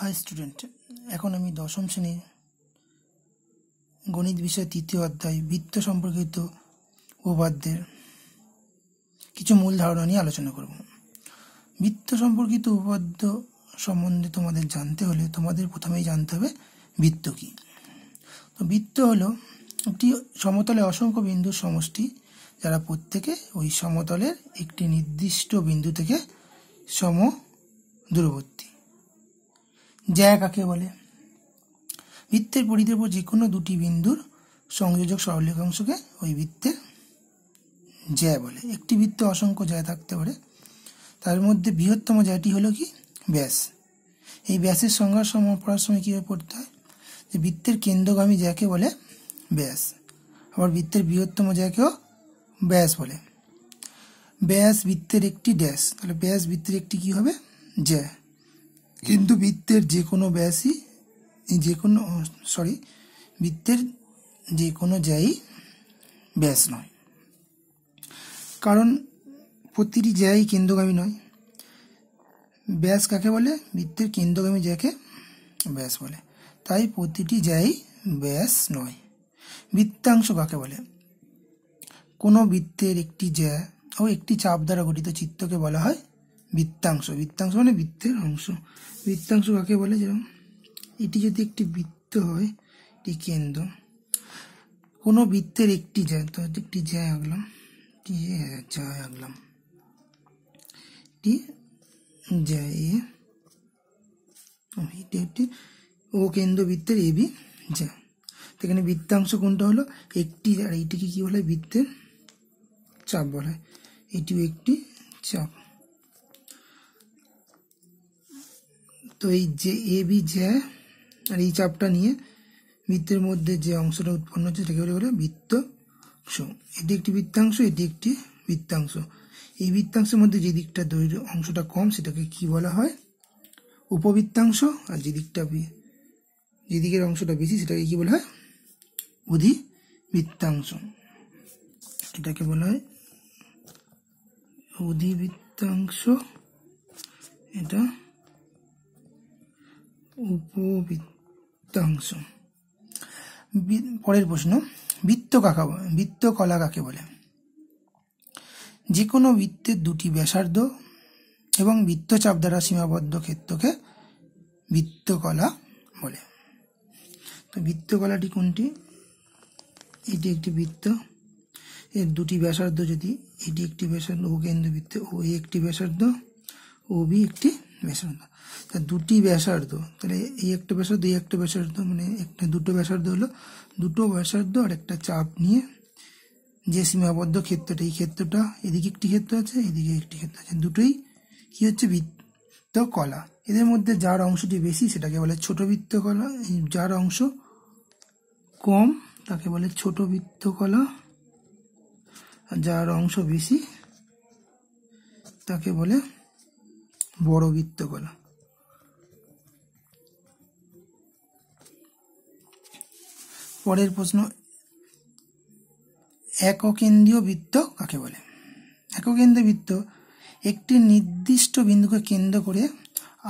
high student এখন আমি দশম শ্রেণীর গণিত বিষয়ে তৃতীয় অধ্যায় বৃত্ত সম্পর্কিত উপপাদ্যের কিছু মূল ধারণা নিয়ে আলোচনা করব বৃত্ত সম্পর্কিত উপপাদ্য সম্বন্ধে তোমাদের জানতে হলে তোমাদের প্রথমেই জানতে হবে বৃত্ত কী তো বৃত্ত হলো একটি সমতলে অসংখ্য বিন্দুর সমষ্টি যারা প্রত্যেকে ওই সমতলের একটি নির্দিষ্ট বিন্দু থেকে সম দূরবর্তী জ্যা কাকে বলে বৃত্তের পরিধির উপর যে কোনো দুটি বিন্দুর সংযোজক সরলরেখা অংশকে ওই বৃত্তে জ্যা বলে একটি বৃত্ত অসংখ্য জ্যা থাকতে পারে তার মধ্যে বৃহত্তম জ্যাটি হলো কি ব্যাস এই ব্যাসের সংজ্ঞা সম পড়ার সময় কীভাবে পড়তে হয় যে বৃত্তের কেন্দ্রগামী জ্যাকে বলে ব্যাস আবার বৃত্তের বৃহত্তম জ্যাকেও ব্যাস বলে ব্যাস বৃত্তের একটি ড্যাস তাহলে ব্যাস বৃত্তের একটি কি হবে জ্যা কিন্তু বৃত্তের যে কোনো ব্যাসই যে কোনো সরি বৃত্তের যে কোনো জায়ই ব্যাস নয় কারণ প্রতিটি জায়ই কেন্দ্রগামী নয় ব্যাস কাকে বলে বৃত্তের কেন্দ্রগামী জায়কে ব্যাস বলে তাই প্রতিটি জায়ই ব্যাস নয় বৃত্তাংশ কাকে বলে কোনো বৃত্তের একটি জ্যা ও একটি চাপ দ্বারা গঠিত চিত্তকে বলা হয় বৃত্তাংশ বৃত্তাংশ মানে বৃত্তের অংশ বৃত্তাংশ কাকে বলে যেরকম এটি যদি একটি বৃত্ত হয় এটি কেন্দ্র কোনো বৃত্তের একটি যায় তো একটি যায় আঁকলাম টি যায় আঁকলাম টি যায় এটি একটি ও কেন্দ্র বৃত্তের এ বি যা এখানে বৃত্তাংশ কোনটা হলো একটি আর এইটিকে কী বলে বৃত্তের চাপ বলা হয় এটিও একটি চাপ তো এই যে এ বি জে আর এই চাপটা নিয়ে বৃত্তের মধ্যে যে অংশটা উৎপন্ন হচ্ছে সেটাকে বলে বৃত্ত অংশ এটি একটি বৃত্তাংশ এটি একটি বৃত্তাংশ এই বৃত্তাংশের মধ্যে যে দিকটা দৈর্ঘ্য অংশটা কম সেটাকে কি বলা হয় উপবৃত্তাংশ আর যে দিকটা যেদিকের অংশটা বেশি সেটাকে কি বলা হয় বৃত্তাংশ এটাকে বলা হয় অধিবৃত্তাংশ এটা পরের প্রশ্ন বৃত্ত কাকা বৃত্ত কলা কাকে বলে যে কোনো বৃত্তের দুটি ব্যাসার্ধ এবং চাপ দ্বারা সীমাবদ্ধ ক্ষেত্রকে বৃত্তকলা বলে তো বৃত্ত কলাটি কোনটি এটি একটি বৃত্ত এর দুটি ব্যাসার্ধ যদি এটি একটি ব্যাসার্ধ ও কেন্দ্র বৃত্ত ও একটি ব্যাসার্ধ ও বি একটি ব্যাসার্ধ তা দুটি ব্যাসার্ধ তাহলে এই একটা ব্যাসার্ধ এই একটা ব্যাসার্ধ মানে একটা দুটো ব্যাসার্ধ হলো দুটো ব্যাসার্ধ আর একটা চাপ নিয়ে যে সীমাবদ্ধ ক্ষেত্রটা এই ক্ষেত্রটা এদিকে একটি ক্ষেত্র আছে এদিকে একটি ক্ষেত্র আছে দুটোই কি হচ্ছে বৃত্ত কলা এদের মধ্যে যার অংশটি বেশি সেটাকে বলে ছোট বৃত্ত কলা যার অংশ কম তাকে বলে ছোট বৃত্ত কলা আর যার অংশ বেশি তাকে বলে বড় বৃত্ত বৃত্তকলা পরের প্রশ্ন এককেন্দ্রীয় বৃত্ত কাকে বলে এককেন্দ্রীয় বৃত্ত একটি নির্দিষ্ট বিন্দুকে কেন্দ্র করে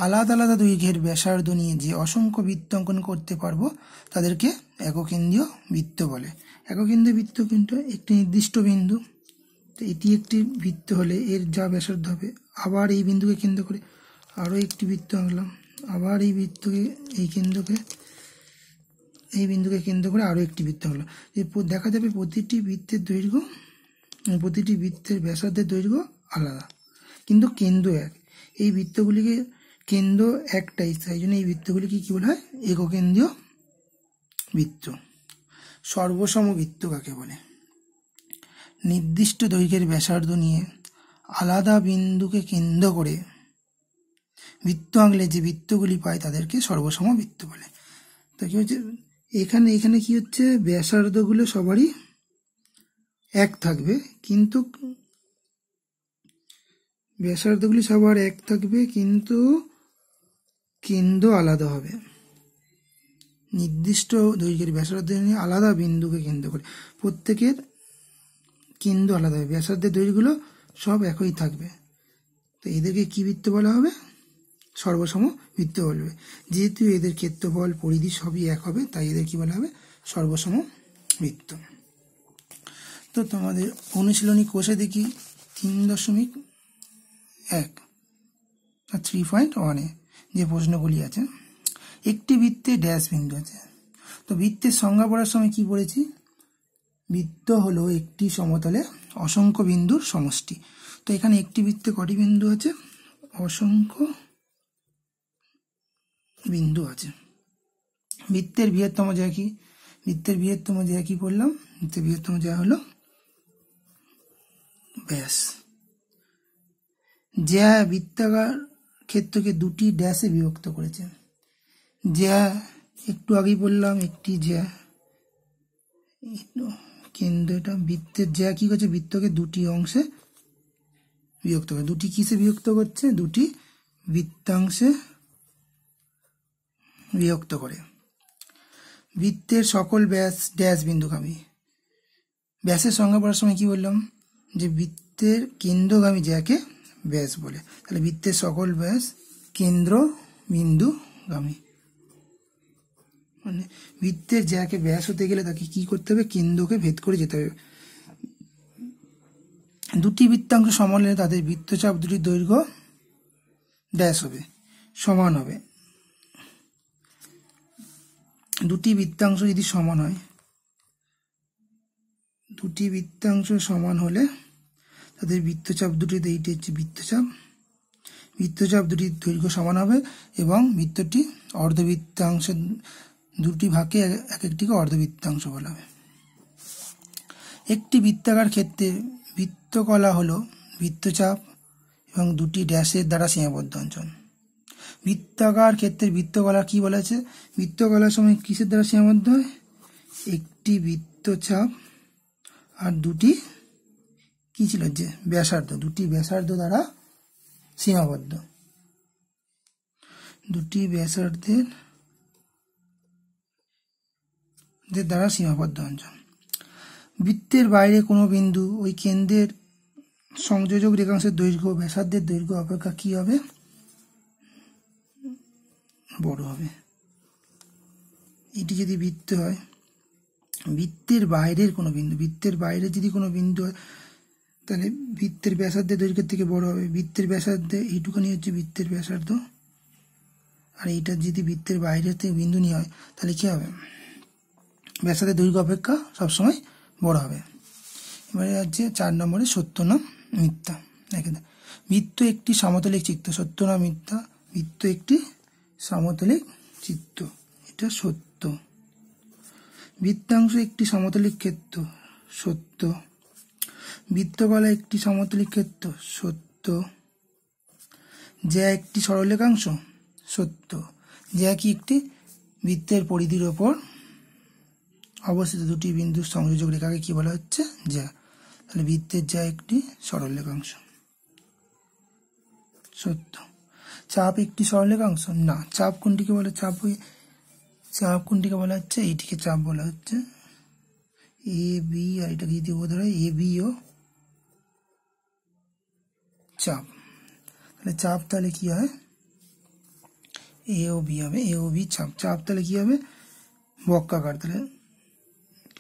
আলাদা আলাদা দৈর্ঘ্যের ব্যাসার্ধ নিয়ে যে অসংখ্য বৃত্ত অঙ্কন করতে পারবো তাদেরকে এককেন্দ্রীয় বৃত্ত বলে এককেন্দ্রীয় বৃত্ত কিন্তু একটি নির্দিষ্ট বিন্দু তো এটি একটি বৃত্ত হলে এর যা ব্যাসার্ধ হবে আবার এই বিন্দুকে কেন্দ্র করে আরও একটি বৃত্ত আঁকলাম আবার এই বৃত্তকে এই কেন্দ্রকে এই বিন্দুকে কেন্দ্র করে আরও একটি বৃত্ত আঁকলাম দেখা যাবে প্রতিটি বৃত্তের দৈর্ঘ্য প্রতিটি বৃত্তের ব্যাসার্ধের দৈর্ঘ্য আলাদা কিন্তু কেন্দ্র এক এই বৃত্তগুলিকে কেন্দ্র একটাই তাই জন্য এই বৃত্তগুলিকে কী বলা হয় এককেন্দ্রীয় বৃত্ত সর্বসম বৃত্ত কাকে বলে নির্দিষ্ট দৈর্ঘ্যের ব্যাসার্ধ নিয়ে আলাদা বিন্দুকে কেন্দ্র করে বৃত্ত আঁকলে যে বৃত্তগুলি পায় তাদেরকে সর্বসম বৃত্ত বলে তো কী হচ্ছে এখানে এখানে কি হচ্ছে ব্যাসার্ধগুলো সবারই এক থাকবে কিন্তু ব্যাসার্ধগুলি সবার এক থাকবে কিন্তু কেন্দ্র আলাদা হবে নির্দিষ্ট দৈর্ঘ্যের ব্যাসার্ধ নিয়ে আলাদা বিন্দুকে কেন্দ্র করে প্রত্যেকের কেন্দ্র আলাদা হবে ব্যাসার্ধের দৈর্ঘ্যগুলো সব একই থাকবে তো এদেরকে কি বৃত্ত বলা হবে সর্বসম বৃত্ত বলবে যেহেতু এদের ক্ষেত্রফল পরিধি সবই এক হবে তাই এদের কি বলা হবে সর্বসম বৃত্ত তো তোমাদের অনুশীলনী কোষে দেখি তিন দশমিক এক থ্রি পয়েন্ট ওয়ানে যে প্রশ্নগুলি আছে একটি বৃত্তে ড্যাশ বিন্দু আছে তো বৃত্তের সংজ্ঞা পড়ার সময় কি পড়েছি বৃত্ত হলো একটি সমতলে অসংখ্য বিন্দুর সমষ্টি তো এখানে একটি বৃত্তে কটি বিন্দু আছে অসংখ্য বিন্দু আছে বৃত্তের বৃহত্তম যে কি বৃত্তের বৃহত্তম যে কি বললাম বৃত্তের বৃহত্তম জায়গা হলো ব্যাস যা বৃত্তাকার ক্ষেত্রকে দুটি ড্যাশে বিভক্ত করেছে যা একটু আগেই বললাম একটি যা কেন্দ্রটা বৃত্তের যে কী করছে বৃত্তকে দুটি অংশে বিভক্ত করে দুটি কিসে বিভক্ত করছে দুটি বৃত্তাংশে বিভক্ত করে বৃত্তের সকল ব্যাস ড্যাশ বিন্দুগামী ব্যাসের সংজ্ঞা পড়ার সময় কি বললাম যে বৃত্তের কেন্দ্রগামী যাকে ব্যাস বলে তাহলে বৃত্তের সকল ব্যাস কেন্দ্র বিন্দুগামী মানে বৃত্তের জ্যাকে ব্যাস হতে গেলে তাকে কি করতে হবে কেন্দ্রকে ভেদ করে যেতে হবে দুটি বৃত্তাংশ সমান হলে তাদের বৃত্তচাপ দুটির দৈর্ঘ্য ব্যাস হবে সমান হবে দুটি বৃত্তাংশ যদি সমান হয় দুটি বৃত্তাংশ সমান হলে তাদের বৃত্তচাপ দুটি এইটি হচ্ছে বৃত্তচাপ বৃত্তচাপ দুটির দৈর্ঘ্য সমান হবে এবং বৃত্তটি অর্ধবৃত্তাংশের দুটি ভাগকে এক একটিকে অর্ধবৃত্তাংশ বলা হবে একটি বৃত্তাকার ক্ষেত্রে বৃত্তকলা হলো বৃত্তচাপ এবং দুটি ড্যাশের দ্বারা সীমাবদ্ধ অঞ্চল বৃত্তাকার ক্ষেত্রে বৃত্তকলা কি বলা আছে বৃত্তকলার সময় কিসের দ্বারা সীমাবদ্ধ হয় একটি বৃত্তচাপ আর দুটি কী ছিল যে ব্যাসার্ধ দুটি ব্যাসার্ধ দ্বারা সীমাবদ্ধ দুটি ব্যাসার্ধের কেন্দ্রের দ্বারা সীমাবদ্ধ অঞ্চল বৃত্তের বাইরে কোনো বিন্দু ওই কেন্দ্রের সংযোজক রেখাংশের দৈর্ঘ্য ব্যাসার্ধের দৈর্ঘ্য অপেক্ষা কি হবে বড় হবে এটি যদি বৃত্ত হয় বৃত্তের বাইরের কোনো বিন্দু বৃত্তের বাইরে যদি কোনো বিন্দু হয় তাহলে বৃত্তের ব্যাসার্ধের দৈর্ঘ্যের থেকে বড় হবে বৃত্তের ব্যাসার্ধে এইটুখানি হচ্ছে বৃত্তের ব্যাসার্ধ আর এটা যদি বৃত্তের বাইরের থেকে বিন্দু নিয়ে হয় তাহলে কী হবে ব্যাসাদের দৈর্ঘ্য অপেক্ষা সবসময় বড় হবে এবারে হচ্ছে চার নম্বরে সত্য নাম মিথ্যা দেখেন বৃত্ত একটি সমতলিক চিত্র সত্য না মিথ্যা বৃত্ত একটি সমতলিক চিত্র এটা সত্য বৃত্তাংশ একটি সমতলিক ক্ষেত্র সত্য বৃত্তকলা একটি সমতলিক ক্ষেত্র সত্য যা একটি সরলেখাংশ সত্য যা কি একটি বৃত্তের পরিধির ওপর অবস্থিত দুটি বিন্দুর সংযোজক রেখাকে কি বলা হচ্ছে যা তাহলে বৃত্তের যা একটি সরলরেখাংশ সত্য চাপ একটি সরলরেখাংশ না চাপ কোনটিকে বলে চাপ ওই চাপ কোনটিকে বলা হচ্ছে এইটিকে চাপ বলা হচ্ছে এ বি আর এটাকে যদি হয় এ বি ও চাপ তাহলে চাপ তাহলে কি হয় এ ও বি হবে এ ও বি চাপ চাপ তাহলে কি হবে বক্কাকার তাহলে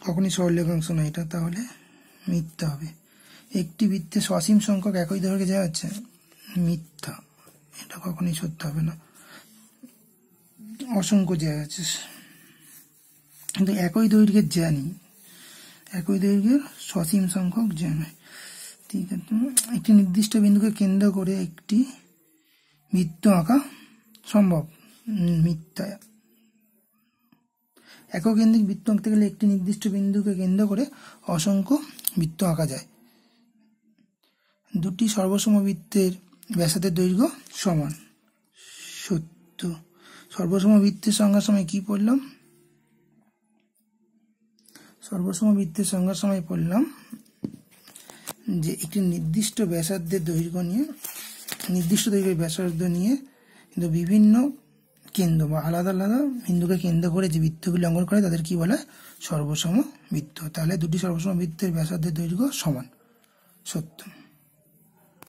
কখনই সরলরেখাংশ নয় এটা তাহলে মিথ্যা হবে একটি বৃত্তে সসীম সংখ্যক একই দৈর্ঘ্যে যা আছে মিথ্যা এটা কখনই সত্য হবে না অসংখ্য জায়গা আছে কিন্তু একই দৈর্ঘ্যের জানি একই দৈর্ঘ্যের সসীম সংখ্যক জানি ঠিক আছে একটি নির্দিষ্ট বিন্দুকে কেন্দ্র করে একটি বৃত্ত আঁকা সম্ভব মিথ্যা এককেন্দ্রিক বৃত্ত আঁকতে গেলে একটি নির্দিষ্ট বিন্দুকে কেন্দ্র করে অসংখ্য বৃত্ত আঁকা যায় দুটি সর্বসম বৃত্তের ব্যাসাদের দৈর্ঘ্য সমান সত্য সর্বসম বৃত্তের সংখ্যার সময় কি পড়লাম সর্বসম বৃত্তের সংখ্যার সময় পড়লাম যে একটি নির্দিষ্ট ব্যাসার্ধের দৈর্ঘ্য নিয়ে নির্দিষ্ট দৈর্ঘ্যের ব্যাসার্ধ নিয়ে কিন্তু বিভিন্ন কেন্দ্র বা আলাদা আলাদা বিন্দুকে কেন্দ্র করে যে বৃত্তগুলি অঙ্কন করে তাদের কি বলে সর্বসম বৃত্ত তাহলে দুটি সর্বসম বৃত্তের ব্যাসার্ধের দৈর্ঘ্য সমান সত্য